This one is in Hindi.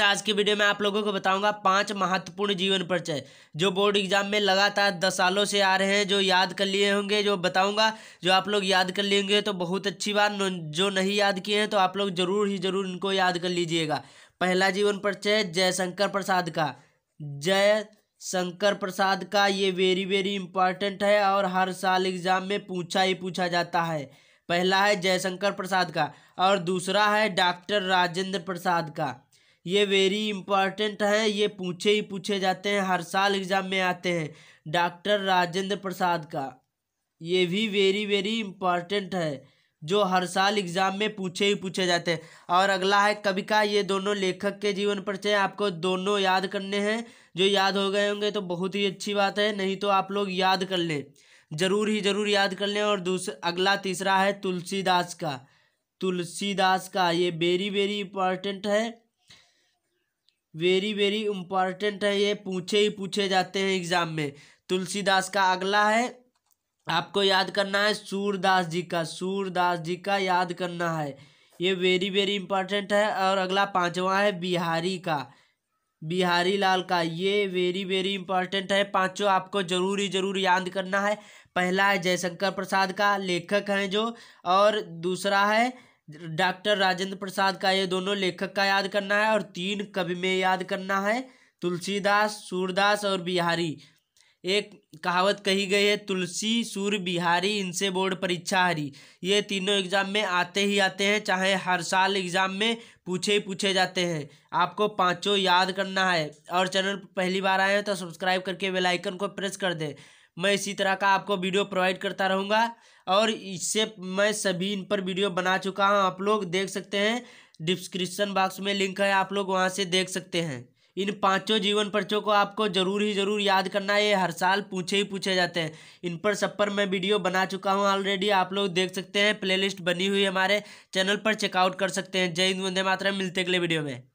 आज की वीडियो में आप लोगों को बताऊंगा पांच महत्वपूर्ण जीवन परिचय जो बोर्ड एग्जाम में लगातार दस सालों से आ रहे हैं जो याद कर लिए होंगे जो बताऊंगा जो आप लोग याद कर लिए होंगे तो बहुत अच्छी बात जो नहीं याद किए हैं तो आप लोग जरूर ही जरूर इनको याद कर लीजिएगा पहला जीवन परिचय जयशंकर प्रसाद का जय शंकर प्रसाद का ये वेरी वेरी इंपॉर्टेंट है और हर साल एग्जाम में पूछा ही पूछा जाता है पहला है जयशंकर प्रसाद का और दूसरा है डॉक्टर राजेंद्र प्रसाद का ये वेरी इंपॉर्टेंट हैं ये पूछे ही पूछे जाते हैं हर साल एग्ज़ाम में आते हैं डॉक्टर राजेंद्र प्रसाद का ये भी वेरी वेरी इंपॉर्टेंट है जो हर साल एग्ज़ाम में पूछे ही पूछे जाते हैं और अगला है कवि का ये दोनों लेखक के जीवन परिचय आपको दोनों याद करने हैं जो याद हो गए होंगे तो बहुत ही अच्छी बात है नहीं तो आप लोग याद कर लें ज़रूर ही ज़रूर याद कर लें और दूसरा अगला तीसरा है तुलसीदास का तुलसीदास का ये वेरी वेरी इंपॉर्टेंट है वेरी वेरी इंपॉर्टेंट है ये पूछे ही पूछे जाते हैं एग्ज़ाम में तुलसीदास का अगला है आपको याद करना है सूरदास जी का सूरदास जी का याद करना है ये वेरी वेरी इंपॉर्टेंट है और अगला पांचवा है बिहारी का बिहारी लाल का ये वेरी वेरी इंपॉर्टेंट है पांचों आपको जरूरी जरूर याद करना है पहला है जयशंकर प्रसाद का लेखक हैं जो और दूसरा है डॉक्टर राजेंद्र प्रसाद का ये दोनों लेखक का याद करना है और तीन कवि में याद करना है तुलसीदास सूरदास और बिहारी एक कहावत कही गई है तुलसी सूर बिहारी इनसे बोर्ड परीक्षा हरी ये तीनों एग्जाम में आते ही आते हैं चाहे हर साल एग्जाम में पूछे ही पूछे जाते हैं आपको पांचों याद करना है और चैनल पहली बार आए हैं तो सब्सक्राइब करके बेल आइकन को प्रेस कर दें मैं इसी तरह का आपको वीडियो प्रोवाइड करता रहूँगा और इससे मैं सभी इन पर वीडियो बना चुका हूँ आप लोग देख सकते हैं डिस्क्रिप्सन बॉक्स में लिंक है आप लोग वहाँ से देख सकते हैं इन पांचों जीवन पर्चों को आपको जरूर ही जरूर याद करना है ये हर साल पूछे ही पूछे जाते हैं इन पर सब पर मैं वीडियो बना चुका हूँ ऑलरेडी आप लोग देख सकते हैं प्लेलिस्ट बनी हुई हमारे चैनल पर चेकआउट कर सकते हैं जय हिंद वंदे मातरम मिलते अगले वीडियो में